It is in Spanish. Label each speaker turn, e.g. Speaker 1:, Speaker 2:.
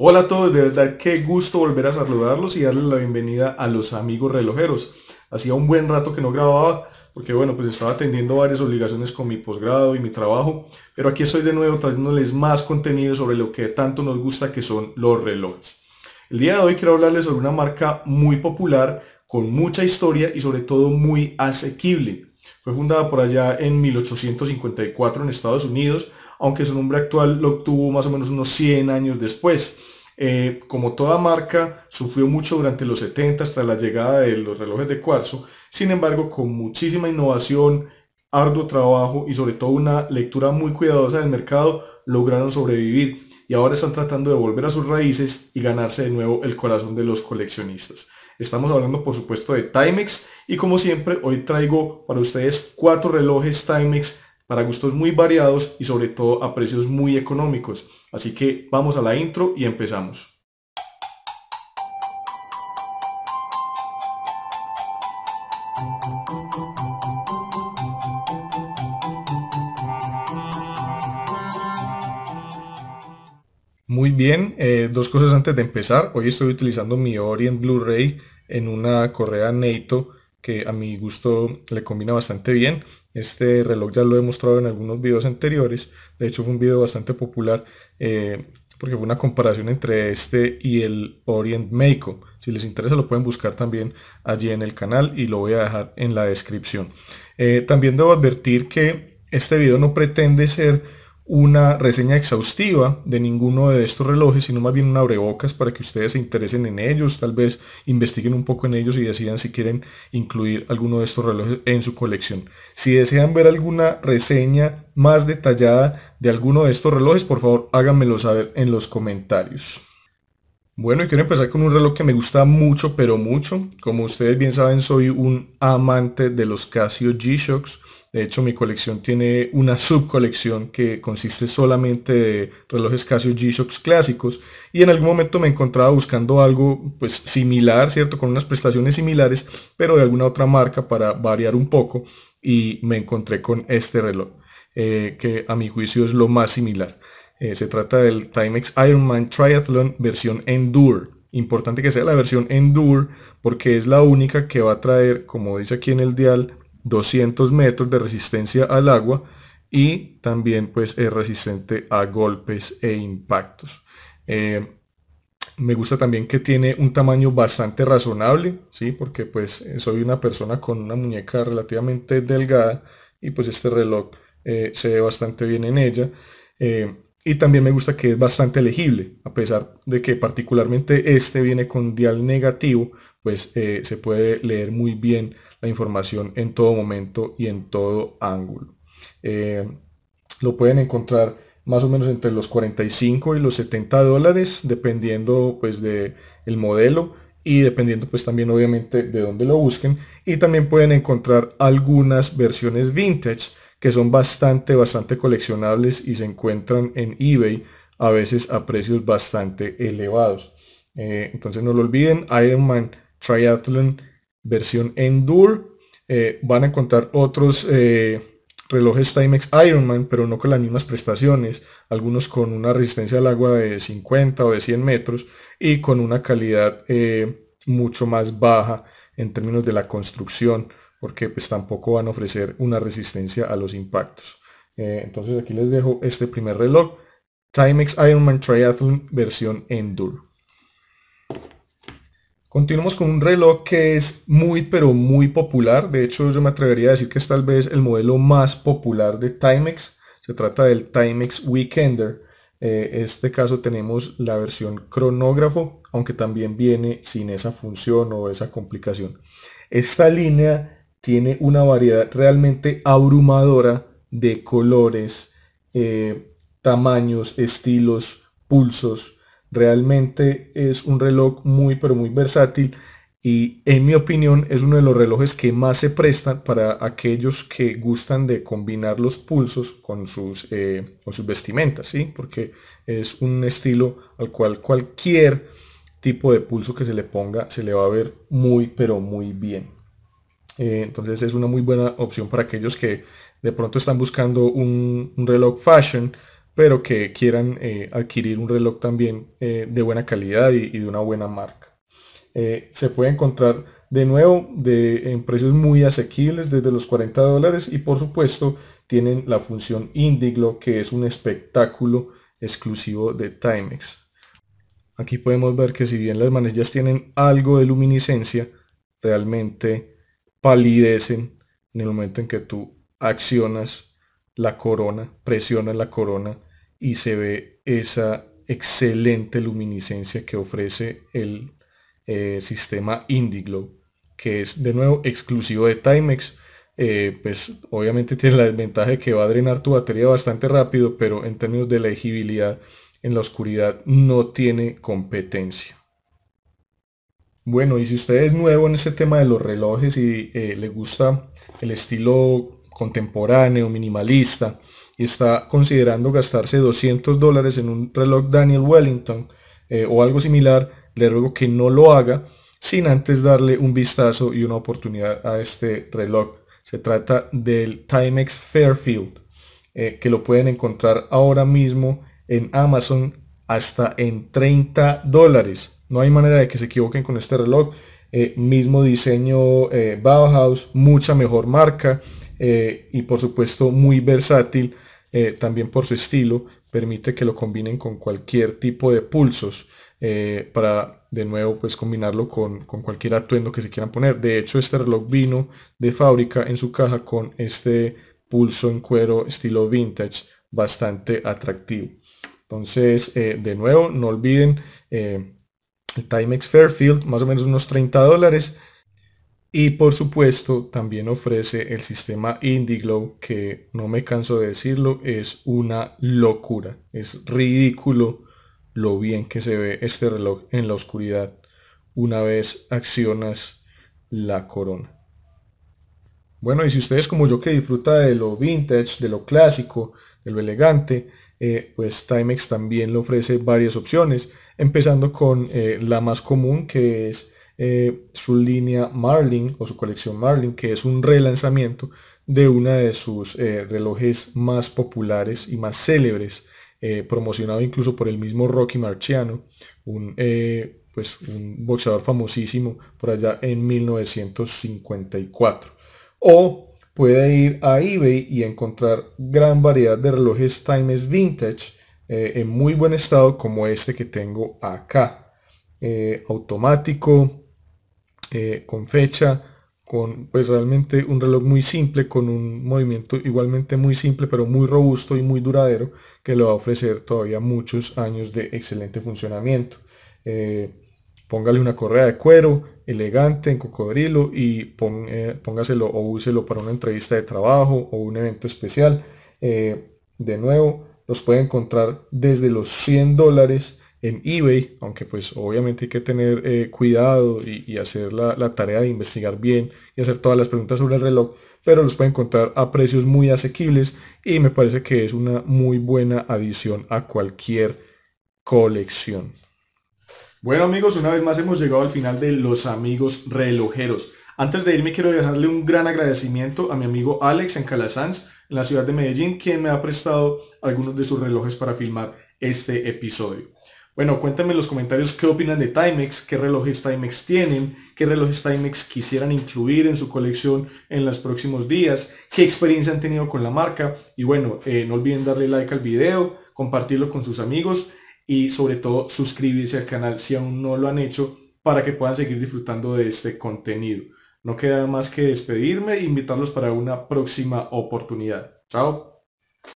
Speaker 1: Hola a todos, de verdad qué gusto volver a saludarlos y darles la bienvenida a los amigos relojeros. Hacía un buen rato que no grababa porque bueno, pues estaba atendiendo varias obligaciones con mi posgrado y mi trabajo, pero aquí estoy de nuevo trayéndoles más contenido sobre lo que tanto nos gusta que son los relojes. El día de hoy quiero hablarles sobre una marca muy popular, con mucha historia y sobre todo muy asequible. Fue fundada por allá en 1854 en Estados Unidos, aunque su nombre actual lo obtuvo más o menos unos 100 años después. Eh, como toda marca, sufrió mucho durante los 70 tras la llegada de los relojes de cuarzo. Sin embargo, con muchísima innovación, arduo trabajo y sobre todo una lectura muy cuidadosa del mercado, lograron sobrevivir y ahora están tratando de volver a sus raíces y ganarse de nuevo el corazón de los coleccionistas. Estamos hablando por supuesto de Timex y como siempre hoy traigo para ustedes cuatro relojes Timex para gustos muy variados y sobre todo a precios muy económicos. Así que vamos a la intro y empezamos. Muy bien, eh, dos cosas antes de empezar. Hoy estoy utilizando mi Orient Blu-ray en una correa NATO que a mi gusto le combina bastante bien. Este reloj ya lo he mostrado en algunos videos anteriores. De hecho fue un video bastante popular eh, porque fue una comparación entre este y el Orient Meiko. Si les interesa lo pueden buscar también allí en el canal y lo voy a dejar en la descripción. Eh, también debo advertir que este video no pretende ser una reseña exhaustiva de ninguno de estos relojes, sino más bien una abrebocas para que ustedes se interesen en ellos, tal vez investiguen un poco en ellos y decidan si quieren incluir alguno de estos relojes en su colección. Si desean ver alguna reseña más detallada de alguno de estos relojes, por favor háganmelo saber en los comentarios. Bueno, y quiero empezar con un reloj que me gusta mucho, pero mucho. Como ustedes bien saben, soy un amante de los Casio G-Shocks de hecho, mi colección tiene una subcolección que consiste solamente de relojes Casio G-Shocks clásicos y en algún momento me encontraba buscando algo pues similar, ¿cierto? Con unas prestaciones similares, pero de alguna otra marca para variar un poco y me encontré con este reloj, eh, que a mi juicio es lo más similar. Eh, se trata del Timex Ironman Triathlon versión Endure importante que sea la versión Endure porque es la única que va a traer, como dice aquí en el dial, 200 metros de resistencia al agua y también pues es resistente a golpes e impactos. Eh, me gusta también que tiene un tamaño bastante razonable, ¿sí? porque pues soy una persona con una muñeca relativamente delgada y pues este reloj eh, se ve bastante bien en ella. Eh, y también me gusta que es bastante legible, a pesar de que particularmente este viene con dial negativo, pues eh, se puede leer muy bien la información en todo momento y en todo ángulo. Eh, lo pueden encontrar más o menos entre los 45 y los 70 dólares, dependiendo pues de el modelo y dependiendo pues también obviamente de dónde lo busquen. Y también pueden encontrar algunas versiones vintage que son bastante, bastante coleccionables y se encuentran en eBay a veces a precios bastante elevados. Eh, entonces no lo olviden, Iron Man Triathlon versión Endur, eh, van a encontrar otros eh, relojes Timex Ironman, pero no con las mismas prestaciones. Algunos con una resistencia al agua de 50 o de 100 metros y con una calidad eh, mucho más baja en términos de la construcción, porque pues tampoco van a ofrecer una resistencia a los impactos. entonces aquí les dejo este primer reloj, Timex Ironman Triathlon versión Endur. Continuamos con un reloj que es muy pero muy popular. De hecho yo me atrevería a decir que es tal vez el modelo más popular de Timex. Se trata del Timex Weekender. Eh, en este caso tenemos la versión cronógrafo, aunque también viene sin esa función o esa complicación. Esta línea tiene una variedad realmente abrumadora de colores, eh, tamaños, estilos, pulsos, Realmente es un reloj muy pero muy versátil y en mi opinión es uno de los relojes que más se prestan para aquellos que gustan de combinar los pulsos con sus, eh, sus vestimentas, ¿sí? porque es un estilo al cual cualquier tipo de pulso que se le ponga se le va a ver muy pero muy bien. Eh, entonces es una muy buena opción para aquellos que de pronto están buscando un, un reloj fashion pero que quieran eh, adquirir un reloj también eh, de buena calidad y, de una buena marca. Eh, se puede encontrar de nuevo de, en precios muy asequibles desde los 40 dólares y por supuesto tienen la función Indiglo que es un espectáculo exclusivo de Timex. Aquí podemos ver que si bien las manillas tienen algo de luminiscencia, realmente palidecen en el momento en que tú accionas la corona, presionas la corona y se ve esa excelente luminiscencia que ofrece el eh, sistema Indiglo que es de nuevo exclusivo de Timex. Eh, pues obviamente tiene la desventaja de que va a drenar tu batería bastante rápido, pero en términos de legibilidad en la oscuridad no tiene competencia. Bueno, y si usted es nuevo en este tema de los relojes y eh, le gusta el estilo contemporáneo, minimalista, y está considerando gastarse 200 dólares en un reloj Daniel Wellington eh, o algo similar, le ruego que no lo haga sin antes darle un vistazo y una oportunidad a este reloj. Se trata del Timex Fairfield, eh, que lo pueden encontrar ahora mismo en Amazon hasta en 30 dólares. No hay manera de que se equivoquen con este reloj. Eh, mismo diseño Bauhaus, mucha mejor marca y por supuesto muy versátil eh, también por su estilo, permite que lo combinen con cualquier tipo de pulsos eh, para de nuevo pues combinarlo con, cualquier atuendo que se quieran poner. De hecho este reloj vino de fábrica en su caja con este pulso en cuero estilo vintage bastante atractivo. Entonces eh, de nuevo no olviden el Timex Fairfield más o menos unos 30 dólares y por supuesto también ofrece el sistema IndieGlow que no me canso de decirlo es una locura. Es ridículo lo bien que se ve este reloj en la oscuridad una vez accionas la corona. Bueno y si ustedes como yo que disfruta de lo vintage, de lo clásico, de lo elegante, eh, pues Timex también le ofrece varias opciones empezando con eh, la más común que es eh, su línea Marlin o su colección Marlin, que es un relanzamiento de una de sus eh, relojes más populares y más célebres, eh, promocionado incluso por el mismo Rocky Marciano, un, pues un boxeador famosísimo por allá en 1954. O puede ir a eBay y encontrar gran variedad de relojes Times Vintage en muy buen estado como este que tengo acá. automático, eh, con fecha, con pues realmente un reloj muy simple, con un movimiento igualmente muy simple, pero muy robusto y muy duradero, que le va a ofrecer todavía muchos años de excelente funcionamiento. Eh, póngale una correa de cuero, elegante, en cocodrilo, y pon, eh, póngaselo o úselo para una entrevista de trabajo o un evento especial. de nuevo, los puede encontrar desde los 100 dólares en eBay, aunque pues obviamente hay que tener eh, cuidado y, hacer la, la, tarea de investigar bien y hacer todas las preguntas sobre el reloj, pero los pueden encontrar a precios muy asequibles y me parece que es una muy buena adición a cualquier colección. Bueno amigos, una vez más hemos llegado al final de los amigos relojeros. Antes de irme quiero dejarle un gran agradecimiento a mi amigo Alex en Calasanz, en la ciudad de Medellín, quien me ha prestado algunos de sus relojes para filmar este episodio. Bueno, cuéntame en los comentarios qué opinan de Timex, qué relojes Timex tienen, qué relojes Timex quisieran incluir en su colección en los próximos días, qué experiencia han tenido con la marca y bueno, eh, no olviden darle like al video, compartirlo con sus amigos y sobre todo suscribirse al canal si aún no lo han hecho para que puedan seguir disfrutando de este contenido. No queda más que despedirme e invitarlos para una próxima oportunidad. Chao.